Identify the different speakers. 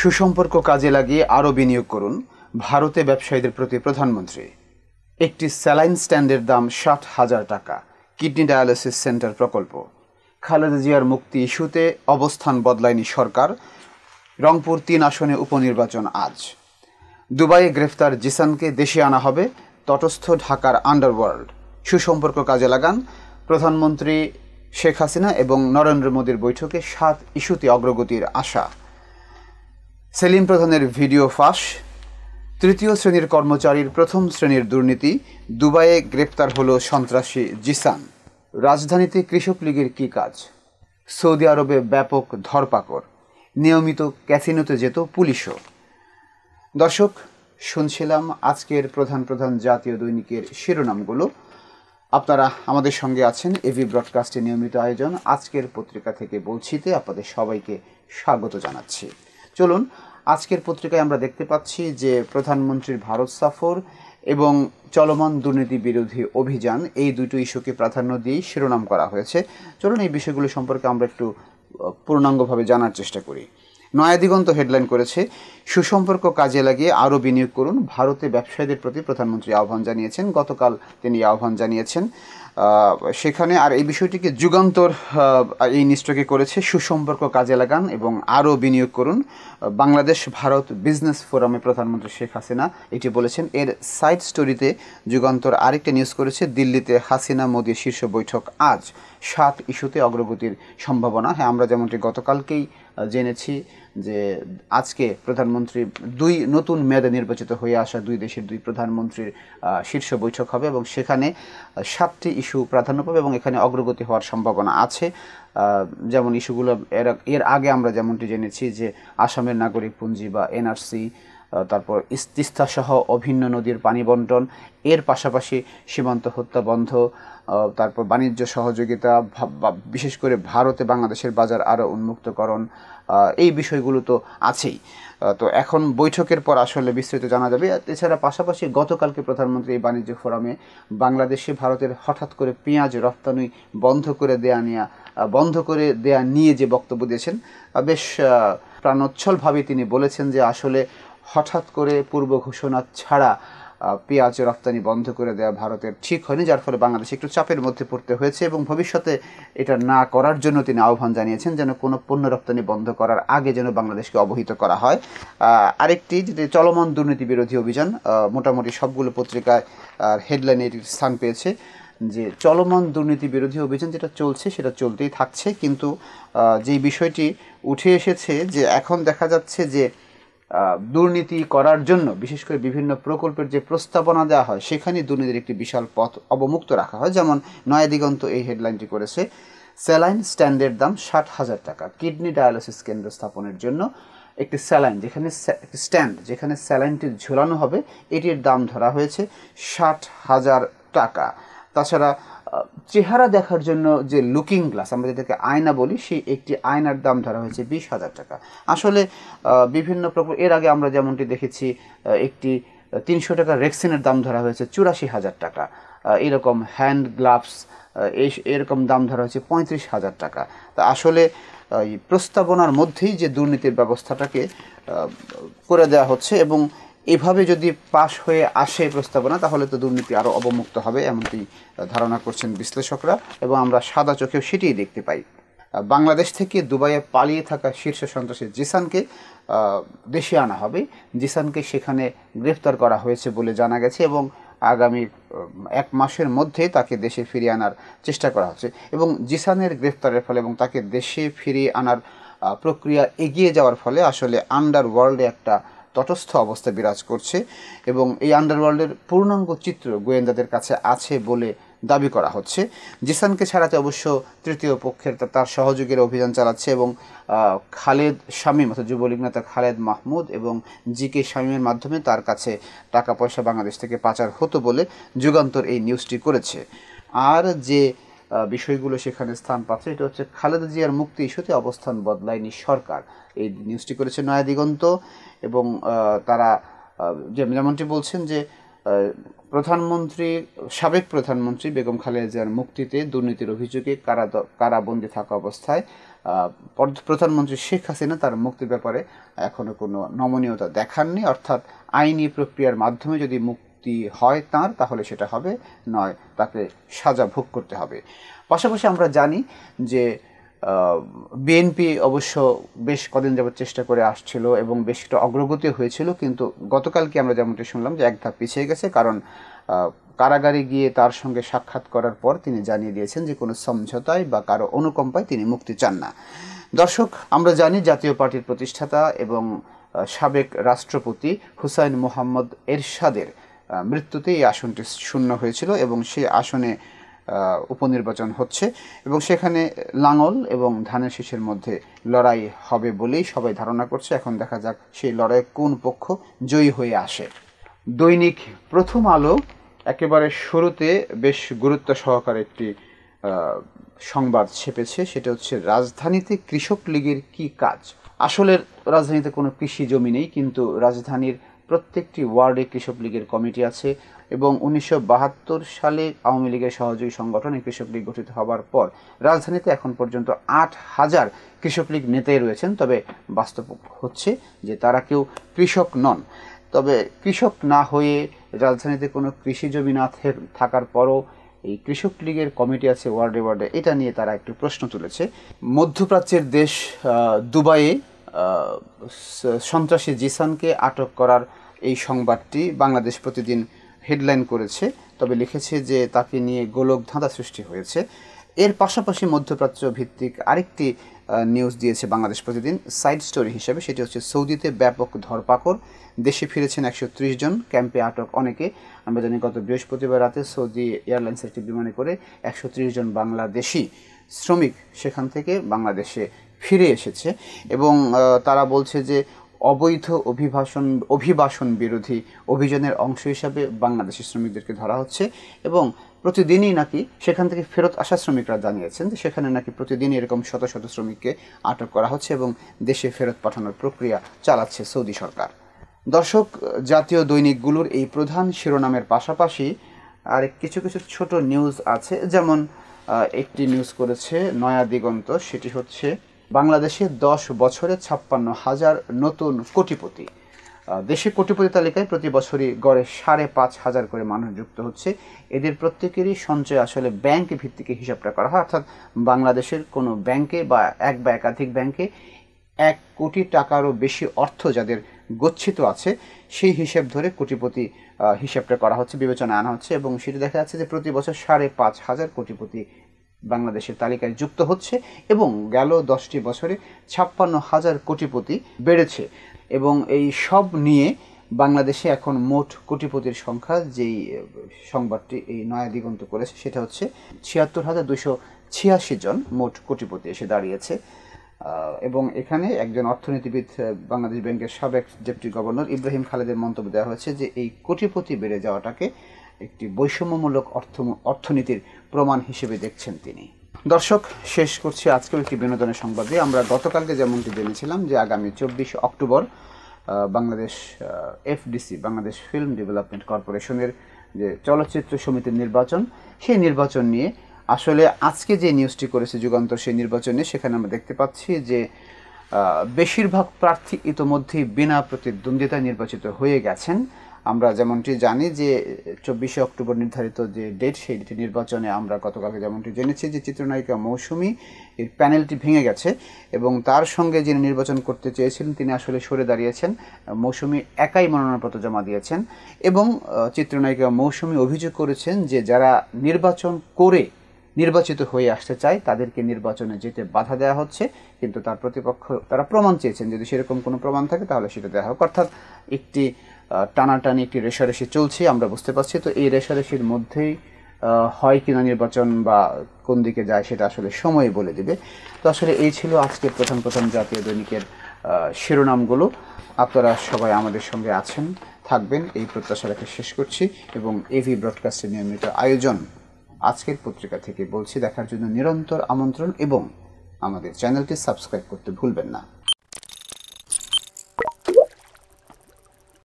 Speaker 1: সুসম্পর্ক কাজে লাগিয়ে আরও বিনিয়োগ করুন ভারতে ব্যবসায়ীদের প্রতি প্রধানমন্ত্রী একটি স্যালাইন স্ট্যান্ডের দাম ষাট হাজার টাকা কিডনি ডায়ালিসিস সেন্টার প্রকল্প খালেদা জিয়ার মুক্তি ইস্যুতে অবস্থান বদলায়নি সরকার রংপুর তিন আসনে উপনির্বাচন আজ দুবাইয়ে গ্রেফতার জিসানকে দেশে আনা হবে তটস্থ ঢাকার আন্ডারওয়ার্ল্ড সুসম্পর্ক কাজে লাগান প্রধানমন্ত্রী শেখ হাসিনা এবং নরেন্দ্র মোদীর বৈঠকে সাত ইস্যুতে অগ্রগতির আশা সেলিম প্রধানের ভিডিও ফাঁস তৃতীয় শ্রেণীর কর্মচারীর প্রথম শ্রেণীর দুর্নীতি দুবাইয়ে গ্রেপ্তার হল সন্ত্রাসী জিসান রাজধানীতে কৃষক লীগের কী কাজ সৌদি আরবে ব্যাপক ধরপাকড় নিয়মিত ক্যাসিনোতে যেত পুলিশও দর্শক শুনছিলাম আজকের প্রধান প্রধান জাতীয় দৈনিকের শিরোনামগুলো আপনারা আমাদের সঙ্গে আছেন এভি ব্রডকাস্টে নিয়মিত আয়োজন আজকের পত্রিকা থেকে বলছিতে আপনাদের সবাইকে স্বাগত জানাচ্ছি চলুন আজকের পত্রিকায় আমরা দেখতে পাচ্ছি যে প্রধানমন্ত্রীর ভারত সফর এবং চলমান দুর্নীতি বিরোধী অভিযান এই দুটো ইস্যুকে প্রাধান্য দিয়েই শিরোনাম করা হয়েছে চলুন এই বিষয়গুলো সম্পর্কে আমরা একটু পূর্ণাঙ্গভাবে জানার চেষ্টা করি নয়া দিগন্ত হেডলাইন করেছে সুসম্পর্ক কাজে লাগিয়ে আরও বিনিয়োগ করুন ভারতে ব্যবসায়ীদের প্রতি প্রধানমন্ত্রী আহ্বান জানিয়েছেন গতকাল তিনি আহ্বান জানিয়েছেন সেখানে আর এই বিষয়টিকে যুগান্তর এই নিশ্চয়কে করেছে সুসম্পর্ক কাজে লাগান এবং আরও বিনিয়োগ করুন বাংলাদেশ ভারত বিজনেস ফোরামে প্রধানমন্ত্রী শেখ হাসিনা এটি বলেছেন এর সাইড স্টোরিতে যুগান্তর আরেকটা নিউজ করেছে দিল্লিতে হাসিনা মোদি শীর্ষ বৈঠক আজ সাত ইস্যুতে অগ্রগতির সম্ভাবনা হ্যাঁ আমরা যেমনটি গতকালকেই জেনেছি যে আজকে প্রধানমন্ত্রী দুই নতুন মেয়াদে নির্বাচিত হয়ে আসা দুই দেশের দুই প্রধানমন্ত্রীর শীর্ষ বৈঠক হবে এবং সেখানে সাতটি ইস্যু প্রাধান্য পাবে এবং এখানে অগ্রগতি হওয়ার সম্ভাবনা আছে যেমন ইস্যুগুলো এর এর আগে আমরা যেমনটি জেনেছি যে আসামের নাগরিক পুঞ্জি বা এনআরসি তারপর তিস্তাসহ অভিন্ন নদীর পানি বন্টন এর পাশাপাশি সীমান্ত হত্যা বন্ধ তারপর বাণিজ্য সহযোগিতা বিশেষ করে ভারতে বাংলাদেশের বাজার আরও উন্মুক্তকরণ এই বিষয়গুলো তো আছেই তো এখন বৈঠকের পর আসলে বিস্তৃত জানা যাবে এছাড়া পাশাপাশি গতকালকে প্রধানমন্ত্রী এই বাণিজ্য ফোরামে বাংলাদেশে ভারতের হঠাৎ করে পেঁয়াজ রপ্তানি বন্ধ করে দেয়া নেয়া বন্ধ করে দেয়া নিয়ে যে বক্তব্য দিয়েছেন বেশ প্রাণোচ্ছলভাবে তিনি বলেছেন যে আসলে হঠাৎ করে পূর্ব ঘোষণা ছাড়া পেঁয়াজ রপ্তানি বন্ধ করে দেওয়া ভারতের ঠিক হয়নি যার ফলে বাংলাদেশ একটু চাপের মধ্যে পড়তে হয়েছে এবং ভবিষ্যতে এটা না করার জন্য তিনি আহ্বান জানিয়েছেন যেন কোনো পণ্য রপ্তানি বন্ধ করার আগে যেন বাংলাদেশকে অবহিত করা হয় আরেকটি যেটি চলমান দুর্নীতি বিরোধী অভিযান মোটামুটি সবগুলো পত্রিকায় হেডলাইনে এটির স্থান পেয়েছে যে চলমান দুর্নীতি বিরোধী অভিযান যেটা চলছে সেটা চলতেই থাকছে কিন্তু যেই বিষয়টি উঠে এসেছে যে এখন দেখা যাচ্ছে যে দুর্নীতি করার জন্য বিশেষ করে বিভিন্ন প্রকল্পের যে প্রস্তাবনা দেওয়া হয় সেখানে দুর্নীতির একটি বিশাল পথ অবমুক্ত রাখা হয় যেমন নয়া দিগন্ত এই হেডলাইনটি করেছে স্যালাইন স্ট্যান্ডের দাম ষাট হাজার টাকা কিডনি ডায়ালিসিস কেন্দ্র স্থাপনের জন্য একটি স্যালাইন যেখানে স্ট্যান্ড যেখানে স্যালাইনটি ঝোলানো হবে এটির দাম ধরা হয়েছে ষাট হাজার টাকা তাছাড়া চেহারা দেখার জন্য যে লুকিং গ্লাস আমরা যেটাকে আয়না বলি সেই একটি আয়নার দাম ধরা হয়েছে বিশ হাজার টাকা আসলে বিভিন্ন প্রকার এর আগে আমরা যেমনটি দেখেছি একটি তিনশো টাকা রেক্সিনের দাম ধরা হয়েছে চুরাশি হাজার টাকা এরকম হ্যান্ড গ্লাভস এই এরকম দাম ধরা হয়েছে পঁয়ত্রিশ হাজার টাকা তা আসলে প্রস্তাবনার মধ্যেই যে দুর্নীতির ব্যবস্থাটাকে করে দেওয়া হচ্ছে এবং এভাবে যদি পাশ হয়ে আসে প্রস্তাবনা তাহলে তো দুর্নীতি আরও অবমুক্ত হবে এমনটি ধারণা করছেন বিশ্লেষকরা এবং আমরা সাদা চোখেও সেটিই দেখতে পাই বাংলাদেশ থেকে দুবাইয়ে পালিয়ে থাকা শীর্ষ সন্ত্রাসী জিসানকে দেশে আনা হবে জিসানকে সেখানে গ্রেফতার করা হয়েছে বলে জানা গেছে এবং আগামী এক মাসের মধ্যে তাকে দেশে ফিরিয়ে আনার চেষ্টা করা হচ্ছে এবং জিসানের গ্রেফতারের ফলে এবং তাকে দেশে ফিরিয়ে আনার প্রক্রিয়া এগিয়ে যাওয়ার ফলে আসলে আন্ডার ওয়ার্ল্ডে একটা তটস্থ অবস্থা বিরাজ করছে এবং এই আন্ডারওয়ার্ল্ডের পূর্ণাঙ্গ চিত্র গোয়েন্দাদের কাছে আছে বলে দাবি করা হচ্ছে জিসানকে ছাড়াতে অবশ্য তৃতীয় পক্ষের তার সহযোগীর অভিযান চালাচ্ছে এবং খালেদ শামীম অর্থাৎ যুবলীগ নেতা খালেদ মাহমুদ এবং জি কে শামীমের মাধ্যমে তার কাছে টাকা পয়সা বাংলাদেশ থেকে পাচার হতো বলে যুগান্তর এই নিউজটি করেছে আর যে বিষয়গুলো সেখানে স্থান পাচ্ছে এটা হচ্ছে খালেদা জিয়ার মুক্তি ইস্যুতে অবস্থান বদলায়নি সরকার এই নিউজটি করেছে নয়া দিগন্ত এবং তারা যেমনটি বলছেন যে প্রধানমন্ত্রী সাবেক প্রধানমন্ত্রী বেগম খালেদা জিয়ার মুক্তিতে দুর্নীতির অভিযোগে কারা কারাবন্দী থাকা অবস্থায় প্রধানমন্ত্রী শেখ হাসিনা তার মুক্তির ব্যাপারে এখনও কোনো নমনীয়তা দেখাননি অর্থাৎ আইনি প্রক্রিয়ার মাধ্যমে যদি মুক্তি মুক্তি হয় তার তাহলে সেটা হবে নয় তাকে সাজা ভোগ করতে হবে পাশাপাশি আমরা জানি যে বিএনপি অবশ্য বেশ কদিন যাবত চেষ্টা করে আসছিল এবং বেশ একটা অগ্রগতি হয়েছিল কিন্তু গতকালকে আমরা যেমনটি শুনলাম যে এক ধাপ পিছিয়ে গেছে কারণ কারাগারে গিয়ে তার সঙ্গে সাক্ষাৎ করার পর তিনি জানিয়ে দিয়েছেন যে কোনো সমঝোতায় বা কারো অনুকম্পায় তিনি মুক্তি চান না দর্শক আমরা জানি জাতীয় পার্টির প্রতিষ্ঠাতা এবং সাবেক রাষ্ট্রপতি হুসাইন মোহাম্মদ এরশাদের মৃত্যুতে এই আসনটি শূন্য হয়েছিল এবং সেই আসনে উপনির্বাচন হচ্ছে এবং সেখানে লাঙল এবং ধানের শীষের মধ্যে লড়াই হবে বলেই সবাই ধারণা করছে এখন দেখা যাক সেই লড়াই কোন পক্ষ জয়ী হয়ে আসে দৈনিক প্রথম আলো একেবারে শুরুতে বেশ গুরুত্ব সহকারে একটি সংবাদ ছেপেছে সেটা হচ্ছে রাজধানীতে কৃষক লীগের কি কাজ আসলে রাজধানীতে কোনো কৃষি জমি নেই কিন্তু রাজধানীর প্রত্যেকটি ওয়ার্ডে কৃষক লীগের কমিটি আছে এবং উনিশশো সালে আওয়ামী লীগের সহযোগী সংগঠনে কৃষক লীগ গঠিত হবার পর রাজধানীতে এখন পর্যন্ত আট হাজার কৃষক লীগ নেতাই রয়েছেন তবে বাস্তব হচ্ছে যে তারা কেউ কৃষক নন তবে কৃষক না হয়ে রাজধানীতে কোনো কৃষি জমি না থাকার পরও এই কৃষক লীগের কমিটি আছে ওয়ার্ডে ওয়ার্ডে এটা নিয়ে তারা একটু প্রশ্ন তুলেছে মধ্যপ্রাচ্যের দেশ দুবাইয়ে সন্ত্রাসী জিসানকে আটক করার এই সংবাদটি বাংলাদেশ প্রতিদিন হেডলাইন করেছে তবে লিখেছে যে তাকে নিয়ে গোলক ধাঁধা সৃষ্টি হয়েছে এর পাশাপাশি মধ্যপ্রাচ্য ভিত্তিক আরেকটি নিউজ দিয়েছে বাংলাদেশ প্রতিদিন সাইড স্টোরি হিসেবে সেটি হচ্ছে সৌদিতে ব্যাপক ধরপাকড় দেশে ফিরেছেন একশো জন ক্যাম্পে আটক অনেকে আমরা জানি গত বৃহস্পতিবার রাতে সৌদি এয়ারলাইন্সের একটি বিমানে করে একশো জন বাংলাদেশি শ্রমিক সেখান থেকে বাংলাদেশে ফিরে এসেছে এবং তারা বলছে যে অবৈধ অভিবাসন অভিবাসন বিরোধী অভিযানের অংশ হিসাবে বাংলাদেশি শ্রমিকদেরকে ধরা হচ্ছে এবং প্রতিদিনই নাকি সেখান থেকে ফেরত আসা শ্রমিকরা জানিয়েছেন যে সেখানে নাকি প্রতিদিন এরকম শত শত শ্রমিককে আটক করা হচ্ছে এবং দেশে ফেরত পাঠানোর প্রক্রিয়া চালাচ্ছে সৌদি সরকার দর্শক জাতীয় দৈনিকগুলোর এই প্রধান শিরোনামের পাশাপাশি আর কিছু কিছু ছোট নিউজ আছে যেমন একটি নিউজ করেছে নয়া দিগন্ত সেটি হচ্ছে বাংলাদেশে দশ বছরে ছাপ্পান্ন হাজার নতুন কোটিপতি দেশে কোটিপতি তালিকায় প্রতি বছরই গড়ে সাড়ে পাঁচ হাজার করে মানুষ যুক্ত হচ্ছে এদের প্রত্যেকেরই সঞ্চয় আসলে ব্যাংক ভিত্তিকে হিসাবটা করা হয় অর্থাৎ বাংলাদেশের কোনো ব্যাংকে বা এক বা একাধিক ব্যাংকে এক কোটি টাকারও বেশি অর্থ যাদের গচ্ছিত আছে সেই হিসেব ধরে কোটিপতি হিসেবটা করা হচ্ছে বিবেচনা আনা হচ্ছে এবং সেটা দেখা যাচ্ছে যে প্রতি বছর সাড়ে পাঁচ হাজার কোটিপতি বাংলাদেশের তালিকায় যুক্ত হচ্ছে এবং গেল দশটি বছরে ছাপ্পান্ন হাজার কোটিপতি বেড়েছে এবং এই সব নিয়ে বাংলাদেশে এখন মোট কোটিপতির সংখ্যা যেই সংবাদটি এই নয়া দিগন্ত করেছে সেটা হচ্ছে ছিয়াত্তর হাজার দুশো ছিয়াশি জন মোট কোটিপতি এসে দাঁড়িয়েছে এবং এখানে একজন অর্থনীতিবিদ বাংলাদেশ ব্যাংকের সাবেক ডেপুটি গভর্নর ইব্রাহিম খালেদের মন্তব্য দেওয়া হয়েছে যে এই কোটিপতি বেড়ে যাওয়াটাকে একটি বৈষম্যমূলক অর্থ অর্থনীতির প্রমাণ হিসেবে দেখছেন তিনি দর্শক শেষ করছি আজকের একটি বিনোদনের সংবাদ দিয়ে আমরা গতকালকে যেমনটি জেনেছিলাম যে আগামী চব্বিশ October Bangladesh FDC Bangladesh film development কর্পোরেশনের যে চলচ্চিত্র সমিতির নির্বাচন সেই নির্বাচন নিয়ে আসলে আজকে যে নিউজটি করেছে যুগান্তর সেই নির্বাচনে সেখানে আমরা দেখতে পাচ্ছি যে বেশিরভাগ প্রার্থী ইতোমধ্যেই বিনা প্রতিদ্বন্দ্বিতায় নির্বাচিত হয়ে গেছেন আমরা যেমনটি জানি যে চব্বিশে অক্টোবর নির্ধারিত যে ডেট সেই ডেটে নির্বাচনে আমরা গতকালকে যেমনটি জেনেছি যে চিত্রনায়িকা মৌসুমী এর প্যানেলটি ভেঙে গেছে এবং তার সঙ্গে যিনি নির্বাচন করতে চেয়েছিলেন তিনি আসলে সরে দাঁড়িয়েছেন মৌসুমি একাই মনোনয়নপত্র জমা দিয়েছেন এবং চিত্রনায়িকা মৌসুমি অভিযোগ করেছেন যে যারা নির্বাচন করে নির্বাচিত হয়ে আসতে চায় তাদেরকে নির্বাচনে যেতে বাধা দেওয়া হচ্ছে কিন্তু তার প্রতিপক্ষ তারা প্রমাণ চেয়েছেন যদি সেরকম কোনো প্রমাণ থাকে তাহলে সেটা দেওয়া হোক অর্থাৎ একটি টানাটানি একটি রেশারেশি চলছে আমরা বুঝতে পারছি তো এই রেশারেশির মধ্যেই হয় কিনা নির্বাচন বা কোন দিকে যায় সেটা আসলে সময় বলে দেবে তো আসলে এই ছিল আজকের প্রথম প্রথম জাতীয় দৈনিকের শিরোনামগুলো আপনারা সবাই আমাদের সঙ্গে আছেন থাকবেন এই প্রত্যাশা রেখে শেষ করছি এবং এভি ব্রডকাস্টের নিয়মিত আয়োজন আজকের পত্রিকা থেকে বলছি দেখার জন্য নিরন্তর আমন্ত্রণ এবং আমাদের চ্যানেলটি সাবস্ক্রাইব করতে ভুলবেন না